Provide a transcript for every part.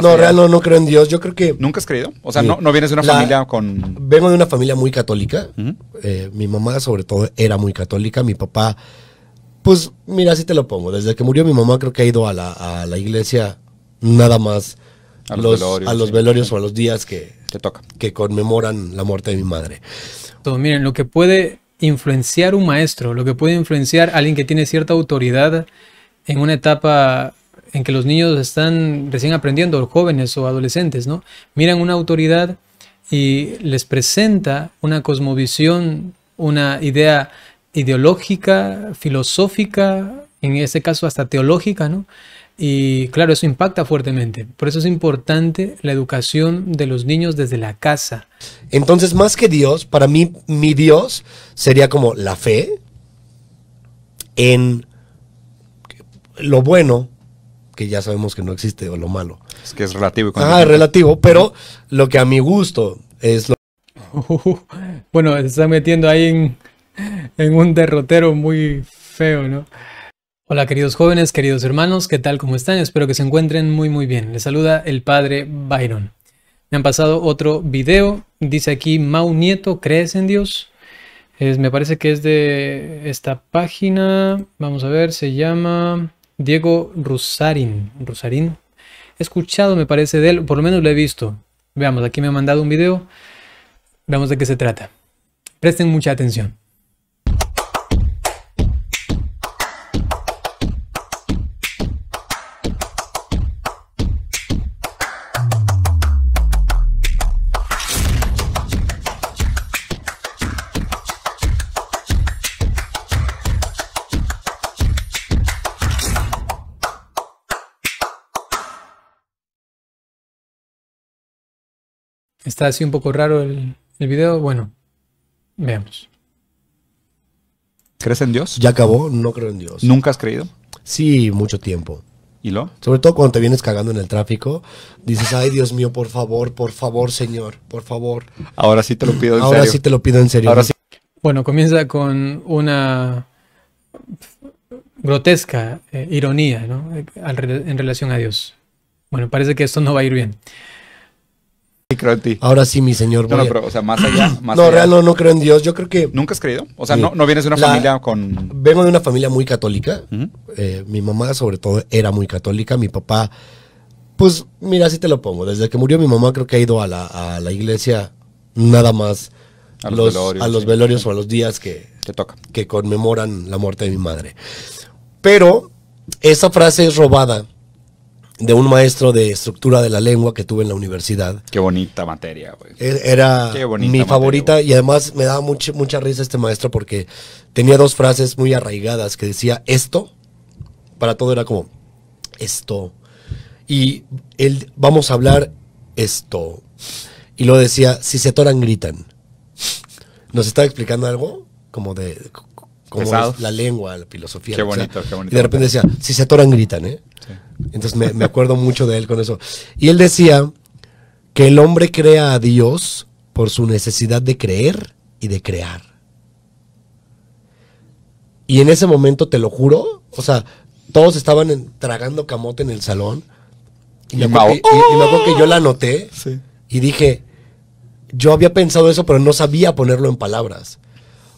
no, real, no, no creo en Dios. Yo creo que. ¿Nunca has creído? O sea, no, no, vienes de una familia con. Vengo de una familia muy católica. Eh, mi mamá, sobre todo, era muy católica. Mi papá. Pues mira, así te lo pongo. Desde que murió mi mamá, creo que ha ido a la, iglesia nada más a los, velorios, a los velorios o a los días que, te toca. que conmemoran la muerte de mi madre. miren, lo que puede influenciar un maestro, lo que puede influenciar alguien que tiene cierta autoridad en una etapa en que los niños están recién aprendiendo, jóvenes o adolescentes, ¿no? Miran una autoridad y les presenta una cosmovisión, una idea ideológica, filosófica, en este caso hasta teológica, ¿no? Y claro, eso impacta fuertemente. Por eso es importante la educación de los niños desde la casa. Entonces, más que Dios, para mí, mi Dios sería como la fe en lo bueno, que ya sabemos que no existe, o lo malo. Es que es relativo. Ah, es relativo, pero lo que a mi gusto es lo... bueno, se está metiendo ahí en, un derrotero muy feo, ¿no? Hola queridos jóvenes, queridos hermanos, ¿qué tal? ¿Cómo están? Espero que se encuentren muy muy bien. Les saluda el padre Byron. Me han pasado otro video, dice aquí Mau Nieto, ¿crees en Dios? me parece que es de esta página, vamos a ver, se llama... Diego Rusarín, rosarín He escuchado, me parece, de él, por lo menos lo he visto. Veamos, aquí me ha mandado un video. Veamos de qué se trata. Presten mucha atención. Está así un poco raro el, video. Bueno, veamos. ¿Crees en Dios? Ya acabó, no creo en Dios. ¿Nunca has creído? Sí, mucho tiempo. ¿Y lo? Sobre todo cuando te vienes cagando en el tráfico, dices, ay Dios mío, por favor, por favor, Señor, por favor. Ahora sí te lo pido en serio. Ahora sí te lo pido en serio. Ahora sí. Bueno, comienza con una grotesca eh, ironía ¿no? Eh, en relación a Dios. Bueno, parece que esto no va a ir bien creo ti. Ahora sí, mi señor. No, pero, o sea, más allá. no, no, creo en Dios. Yo creo que. ¿Nunca has creído? O sea, no, vienes de una familia con. Vengo de una familia muy católica. Eh, mi mamá, sobre todo, era muy católica. Mi papá, pues, mira, si te lo pongo. Desde que murió mi mamá, creo que ha ido a la, iglesia nada más. A los, velorios, o a los días que, te toca. que conmemoran la muerte de mi madre. Pero esa frase es robada de un maestro de estructura de la lengua que tuve en la universidad. Qué bonita materia, güey. Er, era mi favorita y además me daba mucha, mucha risa este maestro porque tenía dos frases muy arraigadas que decía esto, para todo era como esto. Y él, vamos a hablar esto. Y lo decía, si se toran, gritan. ¿Nos estaba explicando algo? Como de como la lengua, la filosofía. Qué bonito, qué bonito. Y de repente decía, si se atoran, gritan, ¿eh? Entonces me, acuerdo mucho de él con eso. Y él decía que el hombre crea a Dios por su necesidad de creer y de crear. Y en ese momento, te lo juro, o sea, todos estaban tragando camote en el salón. Y, me, acuerdo, que yo la anoté ¡Oh! y dije, yo había pensado eso, pero no sabía ponerlo en palabras.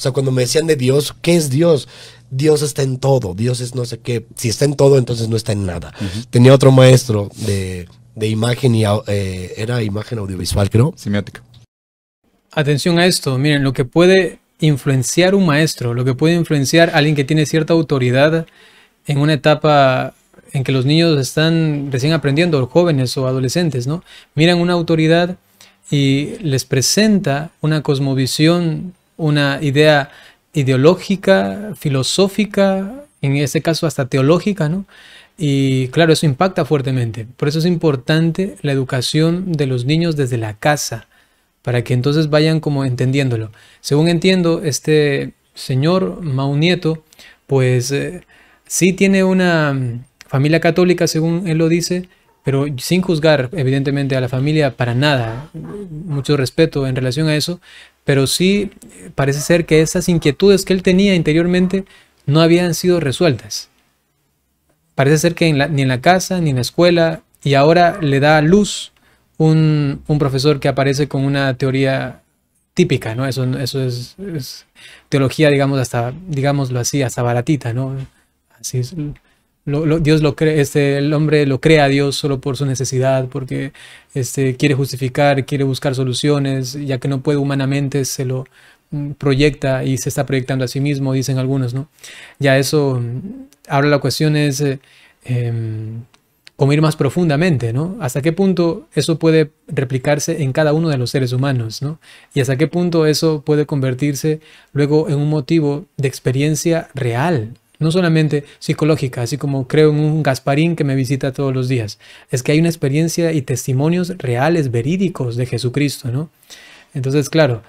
O sea, cuando me decían de Dios, ¿qué es Dios? Dios está en todo, Dios es no sé qué. Si está en todo, entonces no está en nada. Tenía otro maestro de, imagen y eh, era imagen audiovisual, creo. Semiótica. Atención a esto, miren, lo que puede influenciar un maestro, lo que puede influenciar a alguien que tiene cierta autoridad en una etapa en que los niños están recién aprendiendo, jóvenes o adolescentes, ¿no? Miran una autoridad y les presenta una cosmovisión una idea ideológica, filosófica, en este caso hasta teológica, ¿no? Y claro, eso impacta fuertemente. Por eso es importante la educación de los niños desde la casa, para que entonces vayan como entendiéndolo. Según entiendo, este señor Maunieto, pues eh, sí tiene una familia católica, según él lo dice, pero sin juzgar evidentemente a la familia para nada, mucho respeto en relación a eso, pero sí parece ser que esas inquietudes que él tenía interiormente no habían sido resueltas. Parece ser que ni en la casa ni en la escuela, y ahora le da a luz un, profesor que aparece con una teoría típica, ¿no? Eso, eso es, teología, digamos, hasta, digámoslo así, hasta baratita, ¿no? Así es, Dios lo cree, este, el hombre lo crea a Dios solo por su necesidad, porque este, quiere justificar, quiere buscar soluciones, ya que no puede humanamente, se lo mm, proyecta y se está proyectando a sí mismo, dicen algunos, ¿no? Ya eso, mm, ahora la cuestión es eh, em, ir más profundamente, ¿no? ¿Hasta qué punto eso puede replicarse en cada uno de los seres humanos, Y hasta qué punto eso puede convertirse luego en un motivo de experiencia real, no solamente psicológica, así como creo en un Gasparín que me visita todos los días. Es que hay una experiencia y testimonios reales, verídicos de Jesucristo, ¿no? Entonces, claro,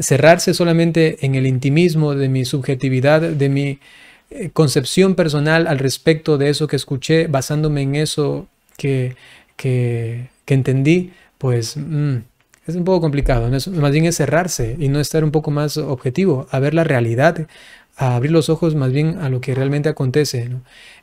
cerrarse solamente en el intimismo de mi subjetividad, de mi eh, concepción personal al respecto de eso que escuché, basándome en eso que, que, entendí, pues... Mm, es un poco complicado, ¿no? es, más bien es cerrarse y no estar un poco más objetivo, a ver la realidad, a abrir los ojos más bien a lo que realmente acontece.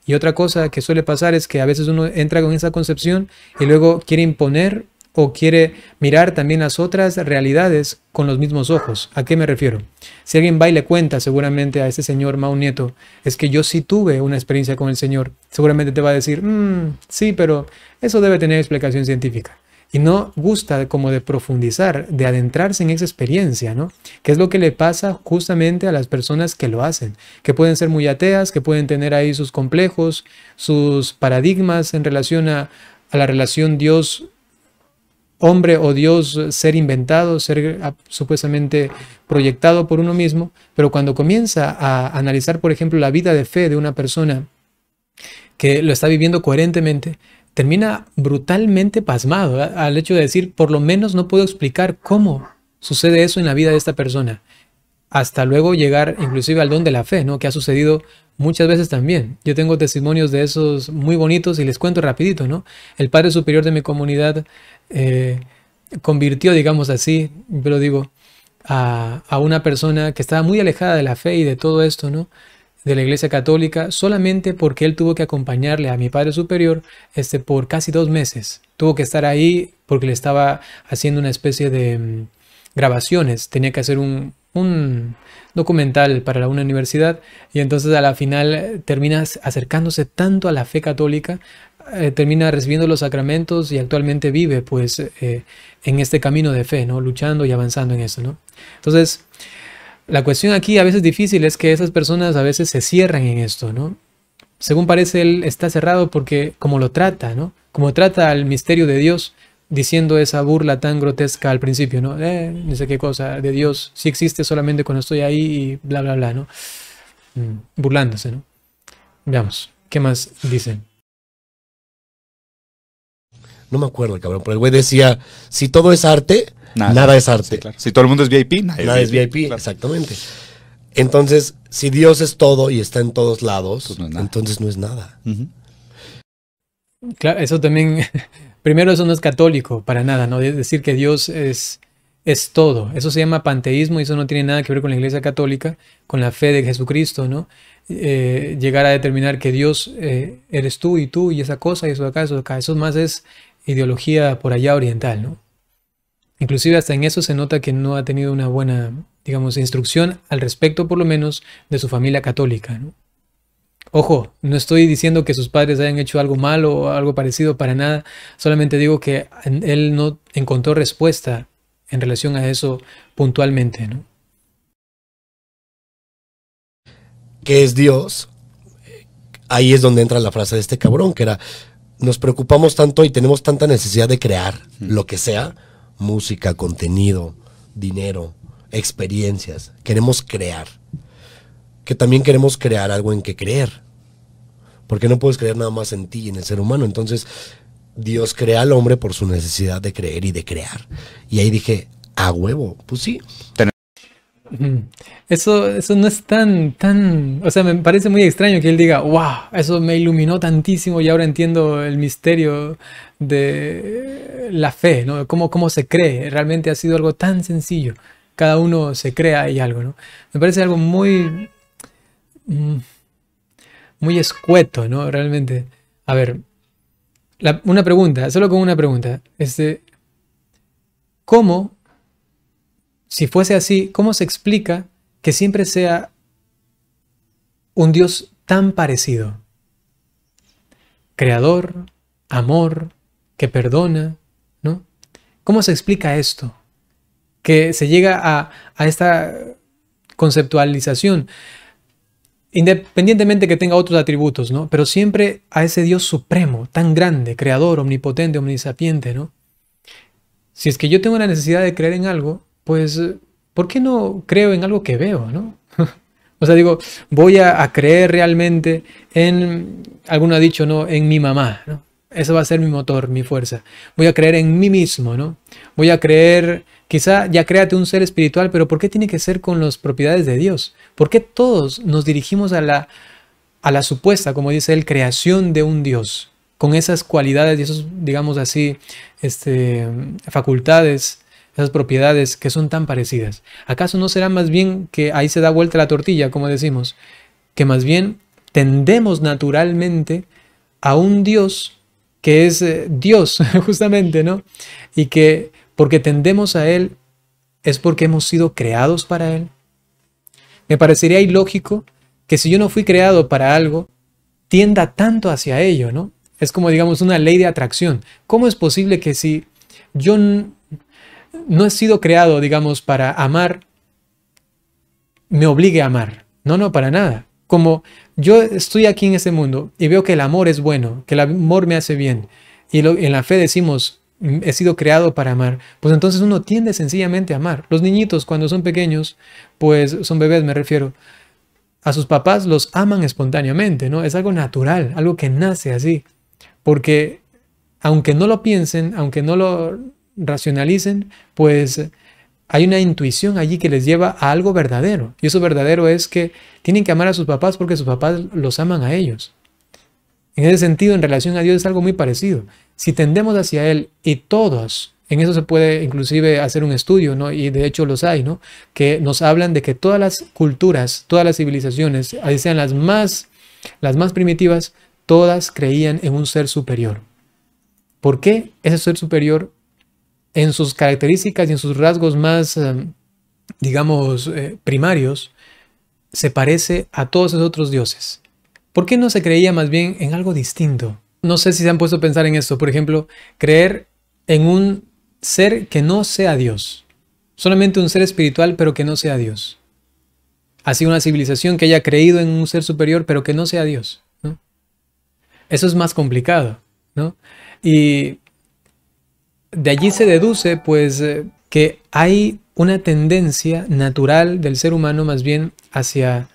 Y otra cosa que suele pasar es que a veces uno entra con esa concepción y luego quiere imponer o quiere mirar también las otras realidades con los mismos ojos. ¿A qué me refiero? Si alguien va y le cuenta seguramente a ese señor Mao Nieto, es que yo sí tuve una experiencia con el señor, seguramente te va a decir, mm, sí, pero eso debe tener explicación científica y no gusta como de profundizar, de adentrarse en esa experiencia, ¿no? Que es lo que le pasa justamente a las personas que lo hacen, que pueden ser muy ateas, que pueden tener ahí sus complejos, sus paradigmas en relación a, la relación Dios hombre o Dios ser inventado, ser ah, supuestamente proyectado por uno mismo, pero cuando comienza a analizar, por ejemplo, la vida de fe de una persona que lo está viviendo coherentemente, termina brutalmente pasmado al hecho de decir, por lo menos no puedo explicar cómo sucede eso en la vida de esta persona. Hasta luego llegar inclusive al don de la fe, ¿no? Que ha sucedido muchas veces también. Yo tengo testimonios de esos muy bonitos y les cuento rapidito, ¿no? El padre superior de mi comunidad eh, convirtió, digamos así, yo lo digo, a, a una persona que estaba muy alejada de la fe y de todo esto, ¿no? de la Iglesia Católica solamente porque él tuvo que acompañarle a mi padre superior este, por casi dos meses. Tuvo que estar ahí porque le estaba haciendo una especie de mm, grabaciones, tenía que hacer un, documental para una universidad y entonces a la final termina acercándose tanto a la fe católica eh, termina recibiendo los sacramentos y actualmente vive pues eh, en este camino de fe, ¿no? Luchando y avanzando en eso, ¿no? Entonces, la cuestión aquí a veces difícil es que esas personas a veces se cierran en esto, ¿no? Según parece, él está cerrado porque como lo trata, ¿no? Como trata al misterio de Dios, diciendo esa burla tan grotesca al principio, ¿no? Eh, no sé qué cosa, de Dios, si sí existe solamente cuando estoy ahí y bla, bla, bla, ¿no? Mm, burlándose, ¿no? Veamos, ¿qué más dicen? No me acuerdo, cabrón, pero el güey decía, si todo es arte, nada, es arte. Si todo el mundo es VIP, nada, es VIP. Exactamente. Entonces, si Dios es todo y está en todos lados, pues entonces no es nada. Claro, eso también, primero eso no es católico para nada, ¿no? Decir que Dios es, es todo. Eso se llama panteísmo y eso no tiene nada que ver con la Iglesia Católica, con la fe de Jesucristo, ¿no? Eh, llegar a determinar que Dios eh, eres tú y tú y esa cosa y eso de acá, eso de acá. Eso más es ideología por allá oriental, ¿no? Inclusive hasta en eso se nota que no ha tenido una buena, digamos, instrucción al respecto, por lo menos, de su familia católica, ¿no? Ojo, no estoy diciendo que sus padres hayan hecho algo malo o algo parecido para nada, solamente digo que él no encontró respuesta en relación a eso puntualmente, ¿no? ¿Qué es Dios? Ahí es donde entra la frase de este cabrón, que era, nos preocupamos tanto y tenemos tanta necesidad de crear lo que sea, música, contenido, dinero, experiencias. Queremos crear. Que también queremos crear algo en que creer. Porque no puedes creer nada más en ti y en el ser humano. Entonces, Dios crea al hombre por su necesidad de creer y de crear. Y ahí dije, a huevo, pues sí. Eso, eso no es tan, tan, o sea, me parece muy extraño que él diga, wow, eso me iluminó tantísimo y ahora entiendo el misterio de la fe, ¿no? Cómo, se cree, realmente ha sido algo tan sencillo, cada uno se crea y algo, ¿no? Me parece algo muy, mm, muy escueto, ¿no? Realmente. A ver, una pregunta, solo con una pregunta, este, ¿cómo si fuese así, ¿cómo se explica que siempre sea un Dios tan parecido? Creador, amor, que perdona, ¿no? ¿Cómo se explica esto? Que se llega a, a esta conceptualización, independientemente que tenga otros atributos, ¿no? Pero siempre a ese Dios supremo, tan grande, creador, omnipotente, omnisapiente, ¿no? Si es que yo tengo la necesidad de creer en algo, pues, eh, ¿por qué no creo en algo que veo, no? o sea, digo, voy a, creer realmente en, alguno ha dicho, no, en mi mamá, ¿no? Eso va a ser mi motor, mi fuerza. Voy a creer en mí mismo, ¿no? Voy a creer, quizá ya créate un ser espiritual, pero ¿por qué tiene que ser con las propiedades de Dios? ¿Por qué todos nos dirigimos a la, a la supuesta, como dice él, creación de un Dios? Con esas cualidades y esas, digamos así, este, facultades esas propiedades que son tan parecidas. ¿Acaso no será más bien que ahí se da vuelta la tortilla, como decimos? Que más bien tendemos naturalmente a un Dios que es eh, Dios, justamente, ¿no? Y que porque tendemos a Él es porque hemos sido creados para Él. Me parecería ilógico que si yo no fui creado para algo, tienda tanto hacia ello, ¿no? Es como, digamos, una ley de atracción. ¿Cómo es posible que si yo no he sido creado, digamos, para amar, me obligue a amar. No, no, para nada. Como yo estoy aquí en este mundo y veo que el amor es bueno, que el amor me hace bien, y en la fe decimos, mm, he sido creado para amar, pues entonces uno tiende sencillamente a amar. Los niñitos cuando son pequeños, pues son bebés me refiero, a sus papás los aman espontáneamente, ¿no? Es algo natural, algo que nace así, porque aunque no lo piensen, aunque no lo racionalicen, pues hay una intuición allí que les lleva a algo verdadero. Y eso verdadero es que tienen que amar a sus papás porque sus papás los aman a ellos. En ese sentido, en relación a Dios es algo muy parecido. Si tendemos hacia Él y todos, en eso se puede inclusive hacer un estudio, ¿no? y de hecho los hay, ¿no? que nos hablan de que todas las culturas, todas las civilizaciones, ahí sean las más, las más primitivas, todas creían en un ser superior. ¿Por qué ese ser superior en sus características y en sus rasgos más, eh, digamos, eh, primarios, se parece a todos esos otros dioses. ¿Por qué no se creía más bien en algo distinto? No sé si se han puesto a pensar en esto. Por ejemplo, creer en un ser que no sea Dios. Solamente un ser espiritual, pero que no sea Dios. Así una civilización que haya creído en un ser superior, pero que no sea Dios. Eso es más complicado. ¿no? Y de allí se deduce, pues, eh, que hay una tendencia natural del ser humano más bien hacia,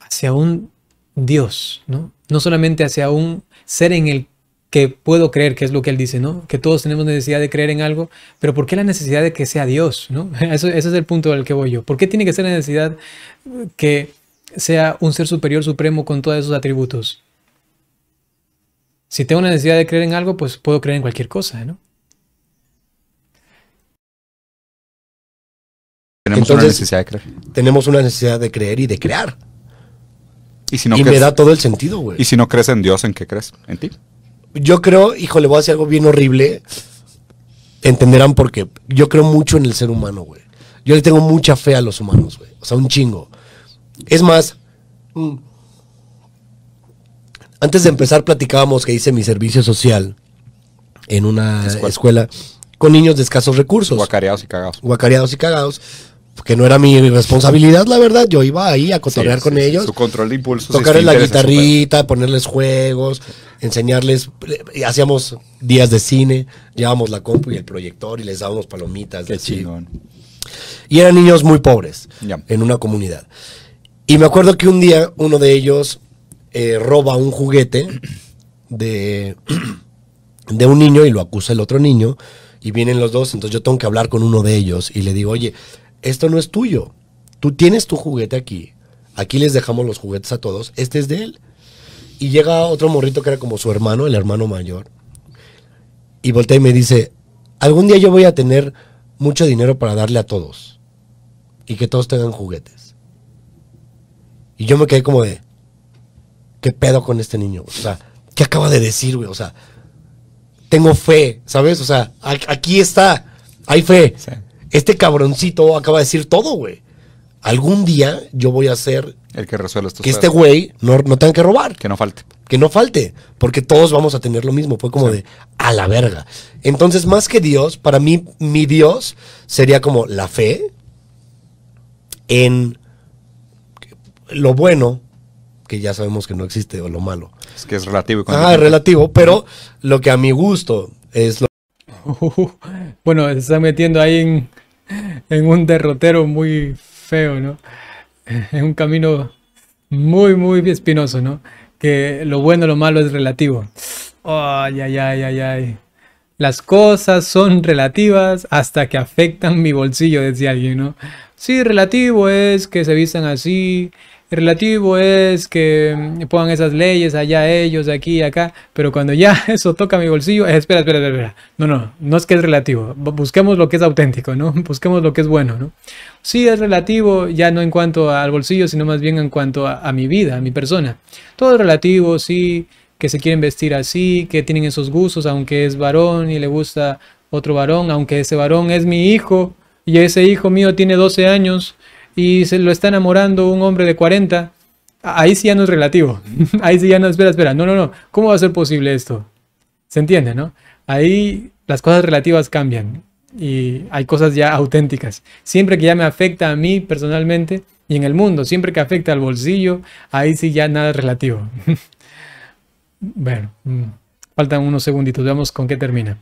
hacia un Dios, ¿no? No solamente hacia un ser en el que puedo creer, que es lo que él dice, ¿no? Que todos tenemos necesidad de creer en algo, pero ¿por qué la necesidad de que sea Dios, ¿no? ese es el punto al que voy yo. ¿Por qué tiene que ser la necesidad que sea un ser superior supremo con todos esos atributos? Si tengo una necesidad de creer en algo, pues puedo creer en cualquier cosa, ¿no? Tenemos una necesidad de creer. Tenemos una necesidad de creer y de crear. Y, si no me da todo el sentido, güey. Y si no crees en Dios, ¿en qué crees? ¿En ti? Yo creo, hijo, le voy a decir algo bien horrible. Entenderán por qué. Yo creo mucho en el ser humano, güey. Yo le tengo mucha fe a los humanos, güey. O sea, un chingo. Es más, mm, antes de empezar platicábamos que hice mi servicio social en una escuela, escuela con niños de escasos recursos. Guacareados y cagados. Guacareados y cagados que no era mi responsabilidad, la verdad. Yo iba ahí a cotorrear con ellos. Su control de impulsos. Tocarles la guitarrita, ponerles juegos, enseñarles. Eh, hacíamos días de cine, llevábamos la compu y el proyector y les dábamos palomitas. Qué chingón. Y eran niños muy pobres en una comunidad. Y me acuerdo que un día uno de ellos eh, roba un juguete de, de un niño y lo acusa el otro niño. Y vienen los dos, entonces yo tengo que hablar con uno de ellos y le digo, oye, esto no es tuyo. Tú tienes tu juguete aquí. Aquí les dejamos los juguetes a todos. Este es de él. Y llega otro morrito que era como su hermano, el hermano mayor. Y voltea y me dice, algún día yo voy a tener mucho dinero para darle a todos. Y que todos tengan juguetes. Y yo me quedé como de, ¿qué pedo con este niño? O sea, ¿qué acaba de decir, güey? O sea, tengo fe, ¿sabes? O sea, aquí está, hay fe. Este cabroncito acaba de decir todo, güey. Algún día yo voy a ser el que resuelva esto. Que este güey no, no tenga que robar. Que no falte. Que no falte, porque todos vamos a tener lo mismo. Fue como de a la verga. Entonces, más que Dios, para mí, mi Dios sería como la fe en lo bueno, que ya sabemos que no existe, o lo malo. Es que es relativo. Ah, es relativo, pero lo que a mi gusto es lo bueno, se está metiendo ahí en, un derrotero muy feo, ¿no? En un camino muy, muy espinoso, ¿no? Que lo bueno lo malo es relativo. Ay, ay, ay, ay, ay. Las cosas son relativas hasta que afectan mi bolsillo, decía alguien, ¿no? Sí, relativo es que se vistan así, relativo es que mm, pongan esas leyes allá ellos, aquí acá, pero cuando ya eso toca mi bolsillo, eh, espera, espera, espera, no, no, no es que es relativo, busquemos lo que es auténtico, ¿no? Busquemos lo que es bueno, ¿no? Sí es relativo ya no en cuanto al bolsillo, sino más bien en cuanto a, a mi vida, a mi persona. Todo es relativo, sí, que se quieren vestir así, que tienen esos gustos, aunque es varón y le gusta otro varón, aunque ese varón es mi hijo y ese hijo mío tiene 12 años y se lo está enamorando un hombre de 40, ahí sí ya no es relativo. ahí sí ya no, espera, espera, no, no, no. ¿Cómo va a ser posible esto? ¿Se entiende, no? Ahí las cosas relativas cambian y hay cosas ya auténticas. Siempre que ya me afecta a mí personalmente y en el mundo, siempre que afecta al bolsillo, ahí sí ya nada es relativo. bueno, mm, faltan unos segunditos, veamos con qué termina.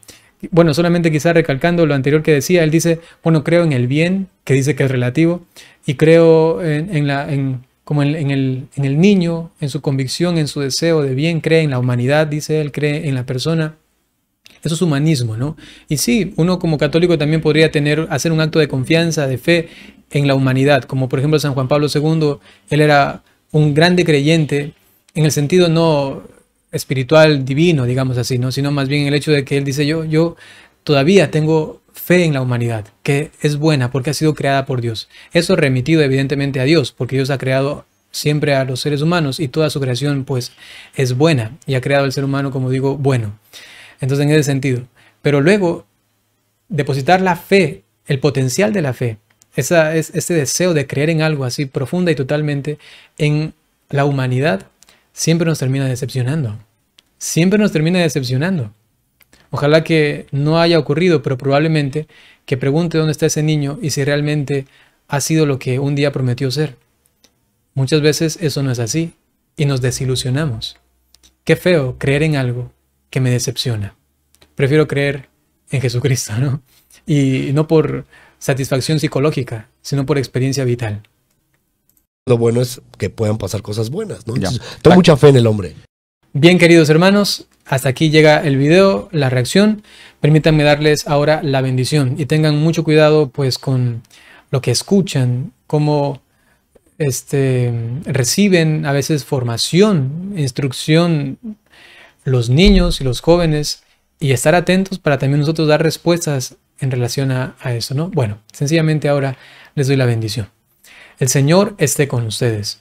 Bueno, solamente quizá recalcando lo anterior que decía, él dice, bueno, creo en el bien, que dice que es relativo, y creo en, la, en, como en, el, en el niño, en su convicción, en su deseo de bien, cree en la humanidad, dice él, cree en la persona. Eso es humanismo, ¿no? Y sí, uno como católico también podría tener, hacer un acto de confianza, de fe en la humanidad, como por ejemplo San Juan Pablo II, él era un grande creyente, en el sentido no espiritual divino, digamos así, ¿no? sino más bien el hecho de que él dice yo, yo todavía tengo fe en la humanidad, que es buena porque ha sido creada por Dios. Eso remitido evidentemente a Dios, porque Dios ha creado siempre a los seres humanos y toda su creación pues es buena y ha creado al ser humano como digo bueno. Entonces en ese sentido. Pero luego depositar la fe, el potencial de la fe, esa, es, ese deseo de creer en algo así profunda y totalmente en la humanidad, siempre nos termina decepcionando siempre nos termina decepcionando. Ojalá que no haya ocurrido, pero probablemente que pregunte dónde está ese niño y si realmente ha sido lo que un día prometió ser. Muchas veces eso no es así y nos desilusionamos. Qué feo creer en algo que me decepciona. Prefiero creer en Jesucristo, ¿no? Y no por satisfacción psicológica, sino por experiencia vital. Lo bueno es que puedan pasar cosas buenas, ¿no? tengo mucha fe en el hombre. Bien queridos hermanos, hasta aquí llega el video, la reacción. Permítanme darles ahora la bendición y tengan mucho cuidado pues con lo que escuchan, cómo este, reciben a veces formación, instrucción los niños y los jóvenes y estar atentos para también nosotros dar respuestas en relación a, eso, ¿no? Bueno, sencillamente ahora les doy la bendición. El Señor esté con ustedes.